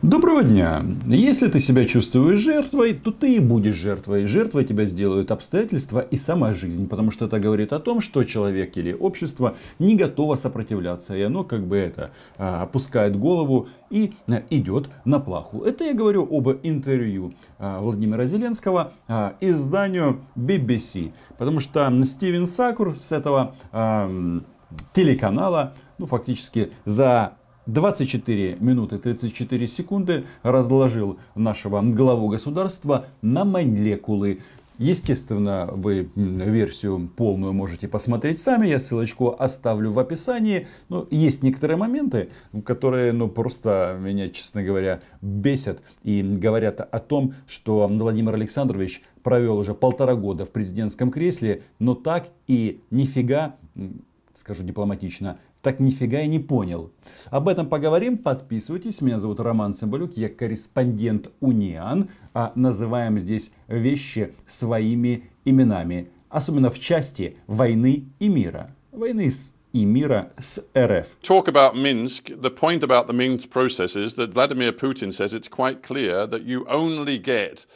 Доброго дня! Если ты себя чувствуешь жертвой, то ты и будешь жертвой. Жертвой тебя сделают обстоятельства и сама жизнь, потому что это говорит о том, что человек или общество не готово сопротивляться, и оно как бы это а, опускает голову и э, идет на плаху. Это я говорю об интервью а, Владимира Зеленского а, изданию BBC, потому что Стивен Сакур с этого телеканала, ну фактически за 24 минуты 34 секунды разложил нашего главу государства на молекулы. Естественно, вы версию полную можете посмотреть сами, я ссылочку оставлю в описании. Но есть некоторые моменты, которые ну, просто меня, честно говоря, бесят и говорят о том, что Владимир Александрович провел уже полтора года в президентском кресле, но так и нифига скажу дипломатично, так нифига и не понял. Об этом поговорим. Подписывайтесь. Меня зовут Роман Цымбалюк. Я корреспондент Униан. А называем здесь вещи своими именами. Особенно в части войны и мира. Войны с и мира с РФ. Talk about Minsk. The point about the Minsk process is that Vladimir Putin says it's quite clear that you only get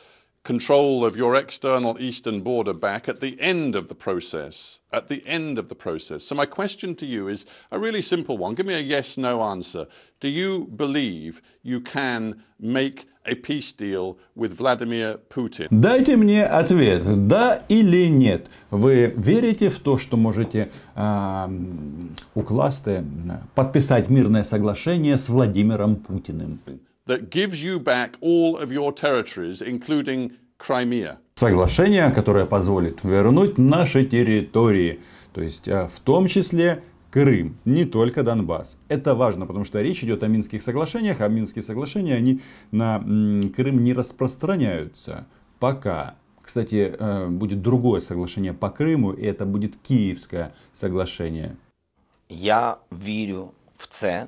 control of your external eastern border back at the end of the process. At the end of the process. So, my question to you is a really simple one. Give me a yes no answer. Do you believe you can make a peace deal with Vladimir Putin? Дайте мне ответ, да или нет. Вы верите в то, что можете э, укласти, подписать мирное соглашение с Владимиром Путиным? that gives you back all of your territories, including Crimea. Соглашение, которое позволит вернуть наши территории, то есть э, в том числе Крым, не только Донбасс. Это важно, потому что речь идет о Минских соглашениях, а Минские соглашения, они на Крым не распространяются пока. Кстати, э, будет другое соглашение по Крыму, и это будет Киевское соглашение. Я верю в це,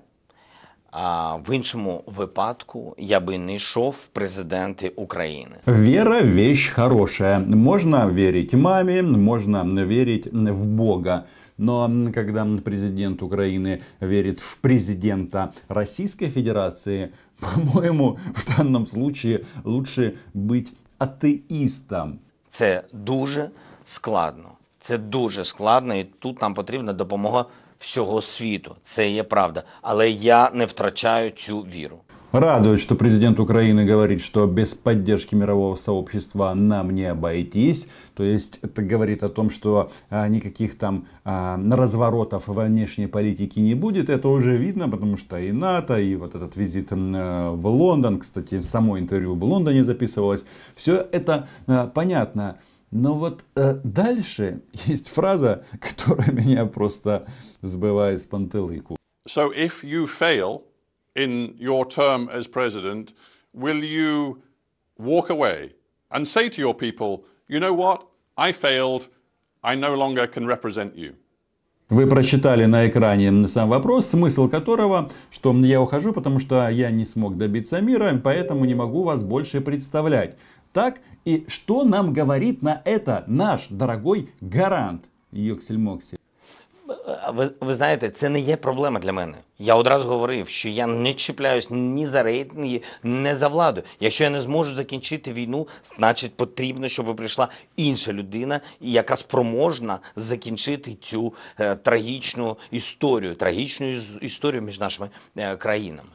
А в іншому випадку я би не йшов в президенти України. Віра вещь хорошая. Можно верить маме, можно вірити в Бога. Но когда президент Украины верит в президента Российской Федерации, по-моему, в данном случае лучше быть атеистом. Це дуже складно. Це дуже складно, і тут нам потрібна допомога всього світу. Це є правда, але я не втрачаю цю віру. Радует, что президент Украины говорит, что без поддержки мирового сообщества нам не обойтись. То есть это говорит о том, что а, никаких там а, разворотов внешней политике не будет. Это уже видно, потому что и НАТО, и вот этот визит а, в Лондон, кстати, само интервью в Лондоне записывалось. Все это а, понятно. Но вот э, дальше есть фраза, которая меня просто сбивает с пантелыку. So if you fail in your term as president, will you walk away and say to your people, you know what, I failed, I no longer can represent you? Вы прочитали на экране сам вопрос, смысл которого, что я ухожу, потому что я не смог добиться мира, поэтому не могу вас больше представлять. Так И что нам говорит на это наш дорогой гарант Йоксельмоксі? Ви ви знаєте, це не є проблема для мене. Я одразу говорив, що я не чіпляюсь ні за рейтинги, ні за владу. Якщо я не зможу закінчити війну, значить потрібно, щоб прийшла інша людина, яка спроможна закінчити цю е, трагічну історію, трагічну історію між нашими е, країнами.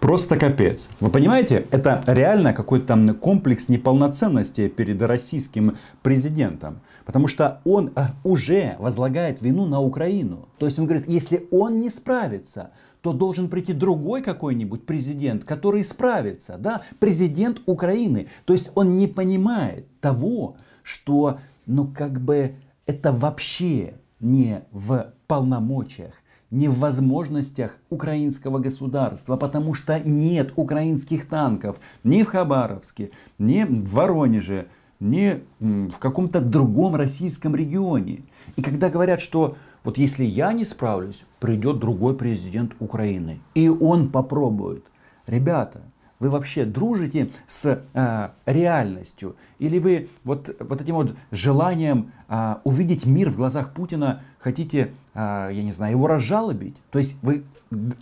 Просто капец. Вы понимаете, это реально какой-то комплекс неполноценности перед российским президентом. Потому что он э, уже возлагает вину на Украину. То есть он говорит, если он не справится, то должен прийти другой какой-нибудь президент, который справится. Да? Президент Украины. То есть он не понимает того, что ну как бы это вообще не в полномочиях не в возможностях украинского государства, потому что нет украинских танков ни в Хабаровске, ни в Воронеже, ни в каком-то другом российском регионе. И когда говорят, что вот если я не справлюсь, придет другой президент Украины, и он попробует. Ребята, вы вообще дружите с э, реальностью? Или вы вот, вот этим вот желанием э, увидеть мир в глазах Путина хотите, э, я не знаю, его разжалобить? То есть вы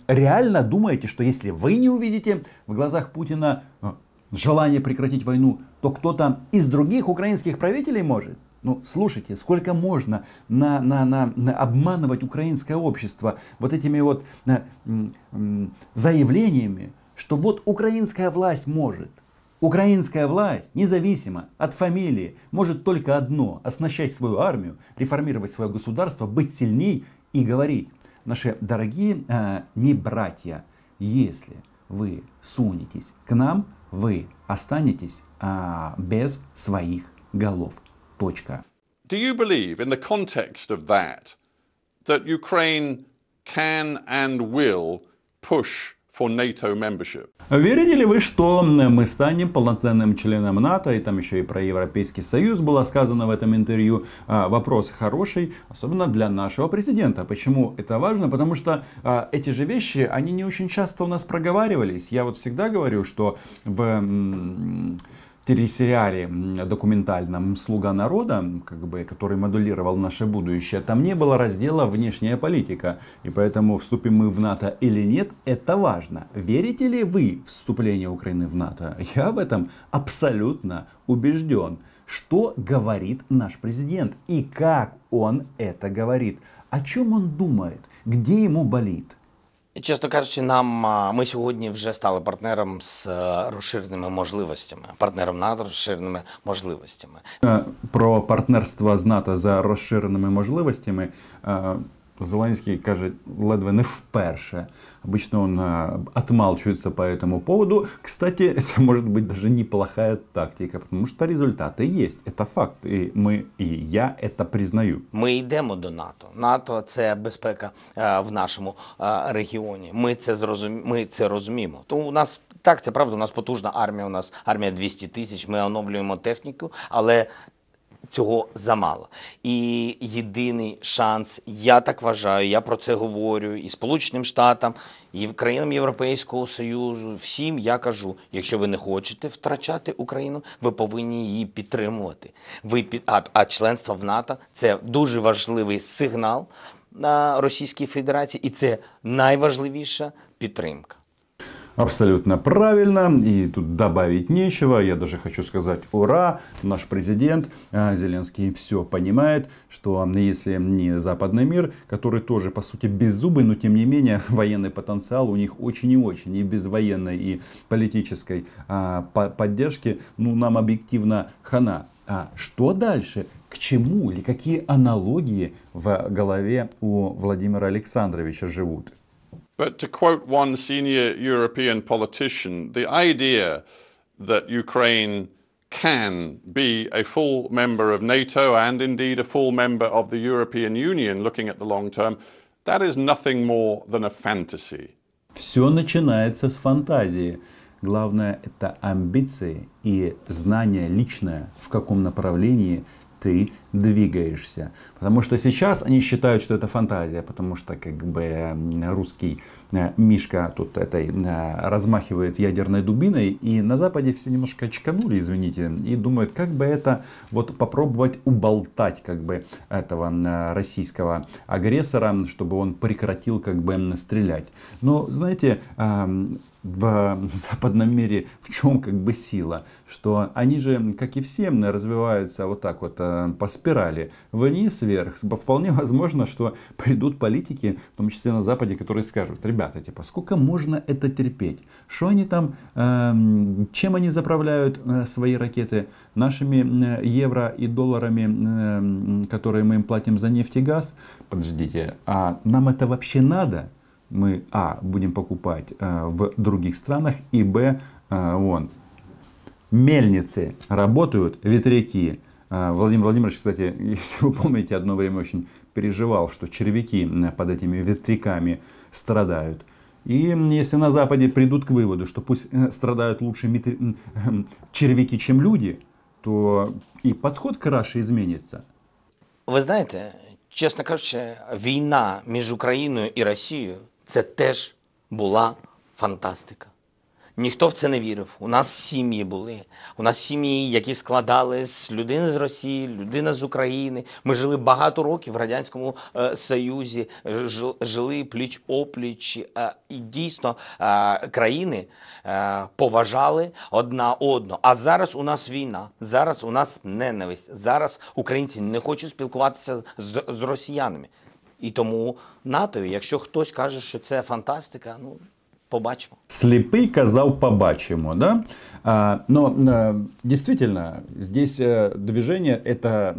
реально думаете, что если вы не увидите в глазах Путина э, желание прекратить войну, то кто-то из других украинских правителей может? Ну, слушайте, сколько можно на, на, на, на обманывать украинское общество вот этими вот на, э, заявлениями, что вот украинская власть может. Украинская власть, независимо от фамилии, может только одно – оснащать свою армию, реформировать свое государство, быть сильней и говорить, наши дорогие э, не братья, если вы сунетесь к нам, вы останетесь э, без своих голов. Точка. Do you believe in the context of that that Ukraine can and will push for NATO membership. Верите ли вы, что мы станем полноценным членом НАТО, и там еще и про Европейский Союз было сказано в этом интервью. А, вопрос хороший, особенно для нашего президента. Почему это важно? Потому что а, эти же вещи, они не очень часто у нас проговаривались. Я вот всегда говорю, что в телесериале документальном «Слуга народа», как бы, который модулировал наше будущее, там не было раздела «Внешняя политика». И поэтому, вступим мы в НАТО или нет, это важно. Верите ли вы в вступление Украины в НАТО? Я в этом абсолютно убежден. Что говорит наш президент и как он это говорит? О чем он думает? Где ему болит? Чесно кажучи, нам ми сьогодні вже стали партнером з е, розширеними можливостями, партнером НАТО розширеними можливостями. Е, про партнерство з НАТО за розширеними можливостями е, Зеленський каже, ледве не вперше. Обычно он отмалчивается по цьому поводу. Кстати, це може бути даже неплохая тактика, потому что результати є. Це факт. И ми, і я это признаю. Ми йдемо до НАТО. НАТО це безпека е, в нашому е, регіоні. Ми це зрозум... Ми це розуміємо. Тому у нас так це правда. У нас потужна армія. У нас армія 200 тисяч. Ми оновлюємо техніку, але Цього замало. І єдиний шанс, я так вважаю, я про це говорю і Сполученим Штатам, і країнам Європейського Союзу. Всім я кажу: якщо ви не хочете втрачати Україну, ви повинні її підтримувати. Ви під... а, а членство в НАТО це дуже важливий сигнал на Російській Федерації, і це найважливіша підтримка. Абсолютно правильно, и тут добавить нечего. Я даже хочу сказать ура, наш президент э, Зеленский все понимает, что если не западный мир, который тоже по сути без зубы, но тем не менее военный потенциал у них очень и очень, и без военной, и политической а, по поддержки, ну нам объективно хана. А что дальше? К чему или какие аналогии в голове у Владимира Александровича живут? But to quote one senior European politician, the idea that Ukraine can be a full member of NATO and indeed a full member of the European Union looking at the long term, that is nothing more than a fantasy. Все начинается с фантазии. Главное – это амбиции и знание личное, в каком направлении ты двигаешься. Потому что сейчас они считают, что это фантазия, потому что как бы русский э, Мишка тут этой э, размахивает ядерной дубиной, и на Западе все немножко очканули, извините, и думают, как бы это вот попробовать уболтать как бы этого российского агрессора, чтобы он прекратил как бы стрелять. Но знаете, в западном мире в чем как бы сила, что они же, как и все, развиваются вот так вот э, по спирали вниз, вверх. Вполне возможно, что придут политики, в том числе на Западе, которые скажут, ребята, типа, сколько можно это терпеть? Что они там, э, чем они заправляют э, свои ракеты? Нашими евро и долларами, которые мы им платим за нефть и газ? Подождите, а нам это вообще надо? мы, а, будем покупать э, в других странах, и, б, э, вон, мельницы работают, ветряки. Э, Владимир Владимирович, кстати, если вы помните, одно время очень переживал, что червяки под этими ветряками страдают. И если на Западе придут к выводу, что пусть э, страдают лучше метри... червяки, чем люди, то и подход к раше изменится. Вы знаете, честно кажучи, война между Украиной и Россией це теж була фантастика. Ніхто в це не вірив. У нас сім'ї були. У нас сім'ї, які складались людина з Росії, людина з України. Ми жили багато років в радянському е, союзі, ж, жили пліч опліч, е, і дійсно е, країни е, поважали одна одну. А зараз у нас війна, зараз у нас ненависть. Зараз українці не хочуть спілкуватися з, з росіянами. І тому НАТО, якщо хтось каже, що це фантастика, ну побачимо. Слепый казав побачимо, да? А, но а, действительно, здесь движение, это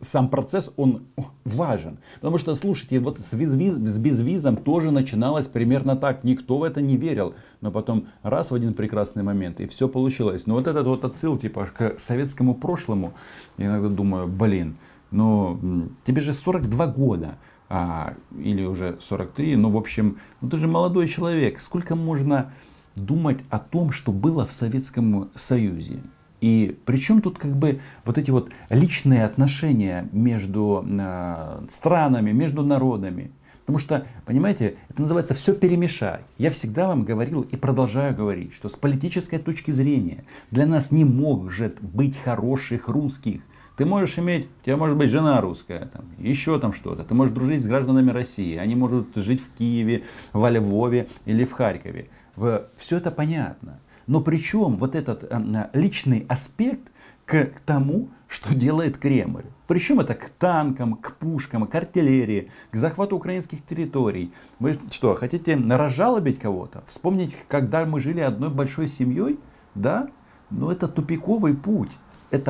сам процесс, он важен. Потому что, слушайте, вот с, визвиз, с безвизом тоже начиналось примерно так. Никто в это не верил. Но потом раз в один прекрасный момент, и все получилось. Но вот этот вот отсыл типа к советскому прошлому, я иногда думаю, блин, но ну, тебе же 42 года а, или уже 43, но ну, в общем, ну, ты же молодой человек, сколько можно думать о том, что было в Советском Союзе? И причем тут как бы вот эти вот личные отношения между э, странами, между народами. Потому что, понимаете, это называется все перемешать. Я всегда вам говорил и продолжаю говорить, что с политической точки зрения для нас не может быть хороших русских. Ты можешь иметь, у тебя может быть жена русская, там, еще там что-то. Ты можешь дружить с гражданами России. Они могут жить в Киеве, во Львове или в Харькове. В, все это понятно. Но причем вот этот э, личный аспект к, к тому, что делает Кремль. Причем это к танкам, к пушкам, к артиллерии, к захвату украинских территорий. Вы что, хотите нарожалобить кого-то? Вспомнить, когда мы жили одной большой семьей? Да? Но ну, это тупиковый путь. Uh,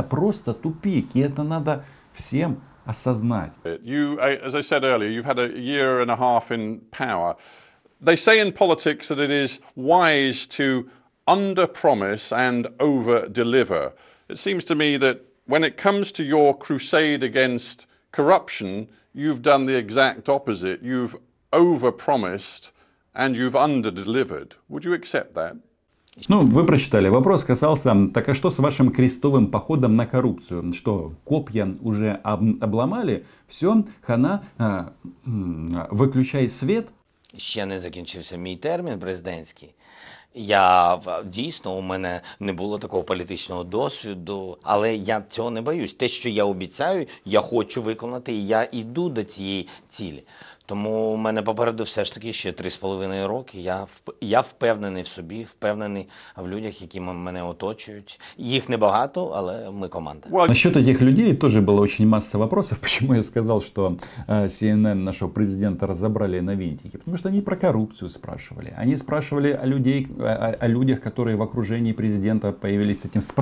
you, as I said earlier, you've had a year and a half in power. They say in politics that it is wise to underpromise and overdeliver. It seems to me that when it comes to your crusade against corruption, you've done the exact opposite. You've overpromised and you've underdelivered. Would you accept that? Ну, вы прочитали. Вопрос касался, так а что с вашим крестовым походом на коррупцию? Что, копья уже об- обломали? Все, хана, а, выключай свет? Ще не закінчився мій термін президентський. Я дійсно у мене не було такого політичного досвіду, але я цього не боюсь. Те, що я обіцяю, я хочу виконати, і я йду до цієї цілі. Тому у мене попереду все ж таки ще 3,5 роки. Я я впевнений в собі, впевнений в людях, які мене оточують. Їх небагато, але ми команда. Насчет этих людей теж было очень маса вопросов. Почему я сказав, що е, CNN нашого президента разобрали на винтики? тому що они про корупцію спрашивали. Они спрашивали о, людей, о, о людях, которые в окруженні президента появились с этим с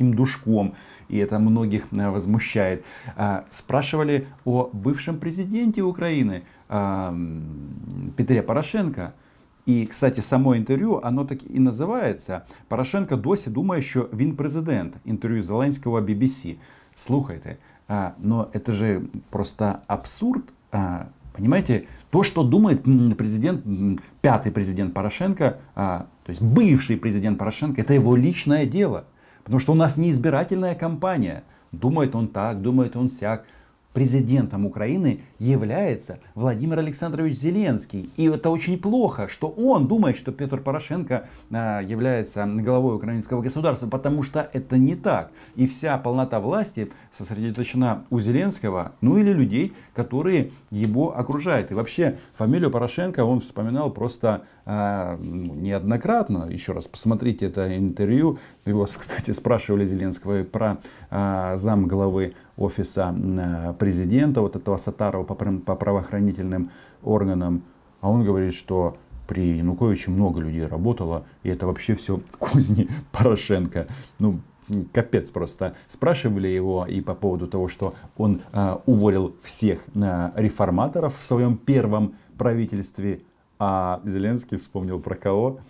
душком. и это многих э, возмущает. А, спрашивали о бывшем президенте Украины Петре Порошенко. И, кстати, само интервью оно так и называется. Порошенко досі думає, що він президент. Интервью Зеленського BBC. Слухайте, а, но это же просто абсурд. А, понимаете, то, что думает президент, пятый президент Порошенко, а, то есть бывший президент Порошенко, это его личное дело. Потому что у нас не избирательная кампания. Думает он так, думает он сяк президентом Украины является Владимир Александрович Зеленский. И это очень плохо, что он думает, что Петр Порошенко а, является главой украинского государства, потому что это не так. И вся полнота власти сосредоточена у Зеленского, ну или людей, которые его окружают. И вообще фамилию Порошенко он вспоминал просто э, неоднократно. Еще раз посмотрите это интервью. Его, кстати, спрашивали Зеленского про а, зам главы офиса э, президента, вот этого Сатарова по, по правоохранительным органам, а он говорит, что при Януковиче много людей работало, и это вообще все кузни Порошенко. Ну, капец просто. Спрашивали его и по поводу того, что он э, уволил всех э, реформаторов в своем первом правительстве, а Зеленский вспомнил про кого?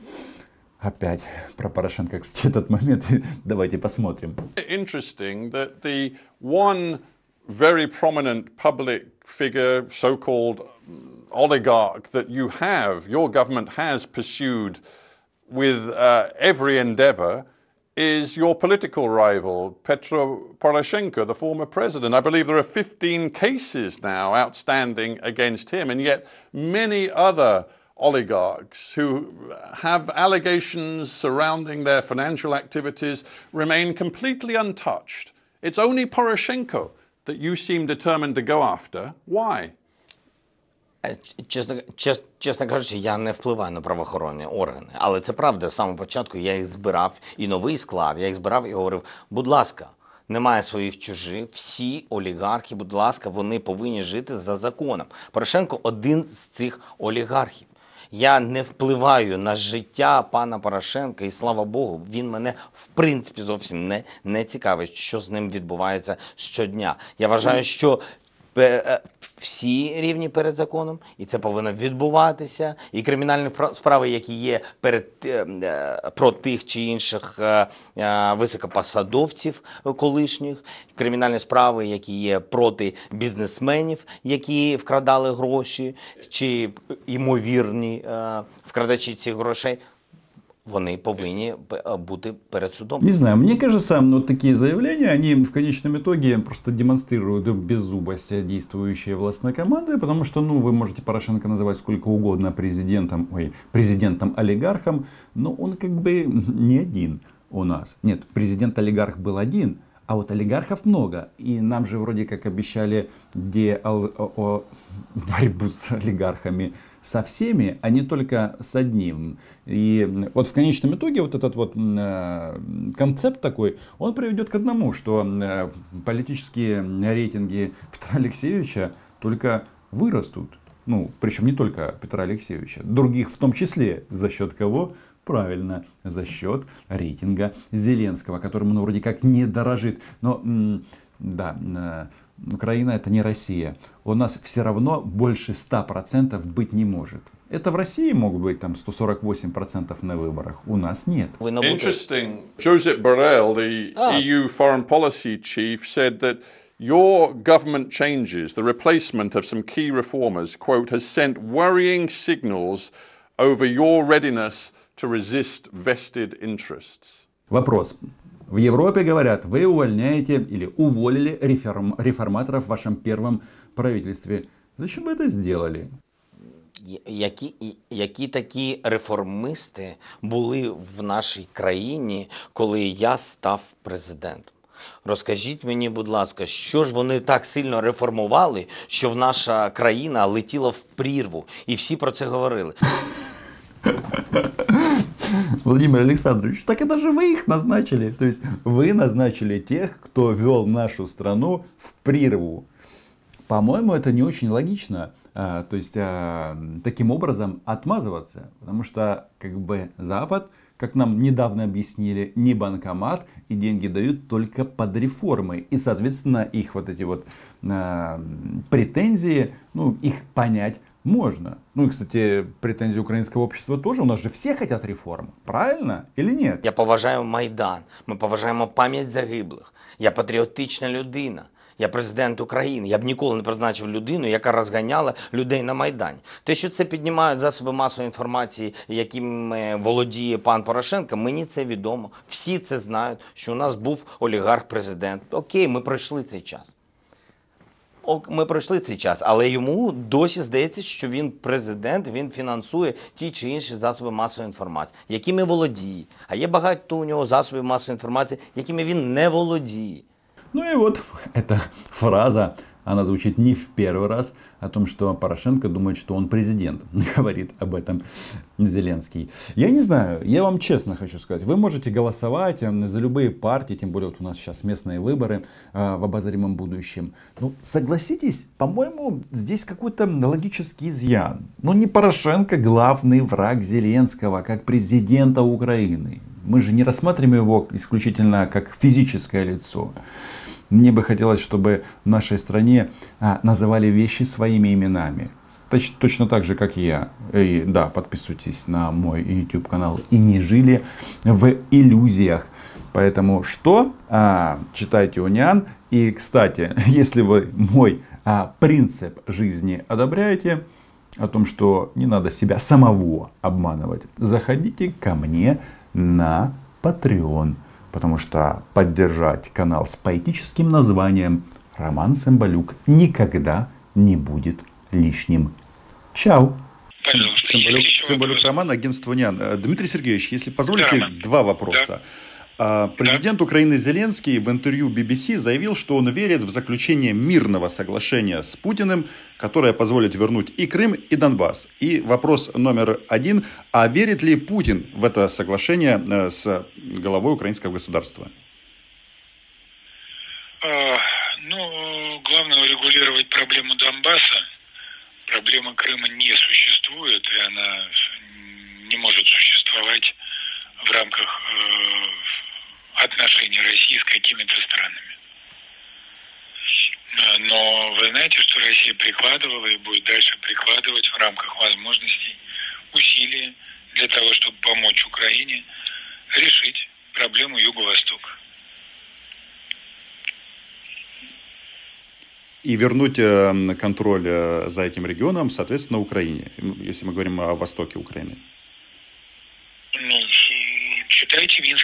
Опять про Порошенко, кстати, этот момент. Давайте посмотрим. Interesting that the one very prominent public figure, so-called um, oligarch that you have, your government has pursued with uh, every endeavor is your political rival, Petro Poroshenko, the former president. I believe there are 15 cases now outstanding against him, and yet many other oligarchs who have allegations surrounding their financial activities remain completely untouched. It's only Poroshenko that you seem determined to go after. Why? Е, чесно, чесно, чесно кажучи, я не впливаю на правоохоронні органи, але це правда. З самого початку я їх збирав і новий склад. Я їх збирав і говорив: будь ласка. Немає своїх чужих, всі олігархи, будь ласка, вони повинні жити за законом. Порошенко один з цих олігархів. Я не впливаю на життя пана Порошенка, і слава Богу, він мене в принципі зовсім не не цікавить, що з ним відбувається щодня. Я вважаю, що Е, всі рівні перед законом, і це повинно відбуватися. І кримінальні справи, які є перед е, е, про тих чи інших високопосадовців колишніх, кримінальні справи, які є проти бізнесменів, які вкрадали гроші, чи ймовірні вкрадачі цих грошей. вони повинні бути перед судом. Не знаю, мне кажется, ну, вот такие заявления, они в конечном итоге просто демонстрируют беззубость действующей властной команды, потому что, ну, вы можете Порошенко называть сколько угодно президентом, ой, президентом-олигархом, но он как бы не один у нас. Нет, президент-олигарх был один, а вот олигархов много. И нам же вроде как обещали де о, о, борьбу с олигархами со всеми, а не только с одним. И вот в конечном итоге вот этот вот э, концепт такой, он приведет к одному, что э, политические рейтинги Петра Алексеевича только вырастут. Ну, причем не только Петра Алексеевича, других в том числе, за счет кого? Правильно, за счет рейтинга Зеленского, которому он вроде как не дорожит. Но, да, э, Украина это не Россия. У нас все равно больше 100% быть не может. Это в России могут быть там 148% на выборах, у нас нет. Interesting. Josep Borrell, the EU foreign policy chief, said that your government changes, the replacement of some key reformers, quote, has sent worrying signals over your readiness to resist vested interests. Вопрос. В Европе говорят, вы увольняете или уволили реформ, реформаторов в вашем первом правительстве. Зачем вы это сделали? Які які такі реформисти були в нашій країні, коли я став президентом? Розкажіть мені, будь ласка, що ж вони так сильно реформували, що в наша країна летіла в прірву, і всі про це говорили? Владимир Александрович, так это же вы их назначили. То есть вы назначили тех, кто вел нашу страну в прирву. По-моему, это не очень логично. А, то есть а, таким образом отмазываться. Потому что как бы Запад, как нам недавно объяснили, не банкомат, и деньги дают только под реформы. И, соответственно, их вот эти вот а, претензии, ну, их понять Можно. Ну и, кстати, претензии украинского общества тоже. У нас же все хотят реформ. Правильно или нет? Я поважаю Майдан. Ми поважаємо пам'ять загиблих. Я патріотична людина. Я президент України. Я б ніколи не призначив людину, яка розганяла людей на майдані. Те, що це піднімають засоби масової інформації, якими володіє пан Порошенко, мені це відомо. Всі це знають, що у нас був олігарх-президент. Окей, ми пройшли цей час ми пройшли цей час, але йому досі здається, що він президент, він фінансує ті чи інші засоби масової інформації, якими володіє. А є багато у нього засобів масової інформації, якими він не володіє. Ну і от эта фраза она звучит не в первый раз, о том, что Порошенко думает, что он президент. Говорит об этом Зеленский. Я не знаю, я вам честно хочу сказать, вы можете голосовать эм, за любые партии, тем более вот у нас сейчас местные выборы э, в обозримом будущем. Ну, согласитесь, по-моему, здесь какой-то логический изъян. ну, не Порошенко главный враг Зеленского, как президента Украины. Мы же не рассматриваем его исключительно как физическое лицо. Мне бы хотелось, чтобы в нашей стране а, называли вещи своими именами. Точ, точно так же, как я. И, да, подписывайтесь на мой YouTube канал. И не жили в иллюзиях. Поэтому что? А, читайте Униан. И, кстати, если вы мой а, принцип жизни одобряете, о том, что не надо себя самого обманывать, заходите ко мне на Patreon потому что поддержать канал с поэтическим названием Роман Сембалюк" никогда не будет лишним. Чао! Сембалюк Цымбалюк, Роман, агентство НИАН. Э, Дмитрий Сергеевич, если позволите, да, два вопроса. Да. А, президент Украины Зеленский в интервью BBC заявил, что он верит в заключение мирного соглашения с Путиным, которое позволит вернуть и Крым, и Донбасс. И вопрос номер один, а верит ли Путин в это соглашение э, с головой украинского государства? А, ну, главное урегулировать проблему Донбасса. Проблема Крыма не существует, и она какими-то странами. Но вы знаете, что Россия прикладывала и будет дальше прикладывать в рамках возможностей усилия для того, чтобы помочь Украине решить проблему Юго-Востока. И вернуть э, контроль э, за этим регионом, соответственно, Украине, если мы говорим о востоке Украины. Ну,